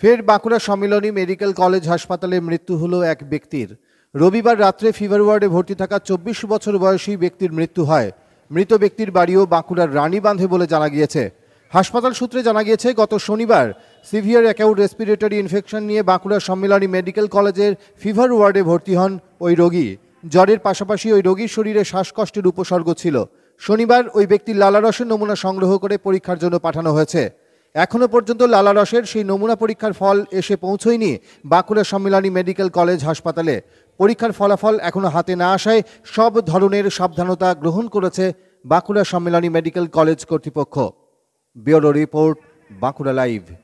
ফের Bankura Sammilani medical college হাসপাতালে মৃত্যু হলো এক ব্যক্তির রবিবার রাত্রে ফিভার ওয়ার্ডে ভর্তি থাকা চব্বিশ বছর বয়সী ব্যক্তির মৃত্যু হয় মৃত ব্যক্তির বাড়িও বাঁকুড়ার বাঁধে বলে জানা গিয়েছে হাসপাতাল সূত্রে জানা গিয়েছে গত শনিবার সিভিয়ার অ্যাকাউট রেসপিরেটরি ইনফেকশন নিয়ে বাঁকুড়া সম্মিলনী মেডিকেল কলেজের ফিভার ওয়ার্ডে ভর্তি হন ওই রোগী জ্বরের পাশাপাশি ওই রোগীর শরীরে শ্বাসকষ্টের উপসর্গ ছিল শনিবার ওই ব্যক্তির লালারসের নমুনা সংগ্রহ করে পরীক্ষার জন্য পাঠানো হয়েছে এখনও পর্যন্ত লালা রসের সেই নমুনা পরীক্ষার ফল এসে পৌঁছয়নি বাঁকুড়া সম্মিলনী মেডিকেল কলেজ হাসপাতালে পরীক্ষার ফলাফল এখনও হাতে না আসায় সব ধরনের সাবধানতা গ্রহণ করেছে বাঁকুড়া সম্মিলনী মেডিকেল কলেজ কর্তৃপক্ষ ব্যুরো রিপোর্ট বাঁকুড়া লাইভ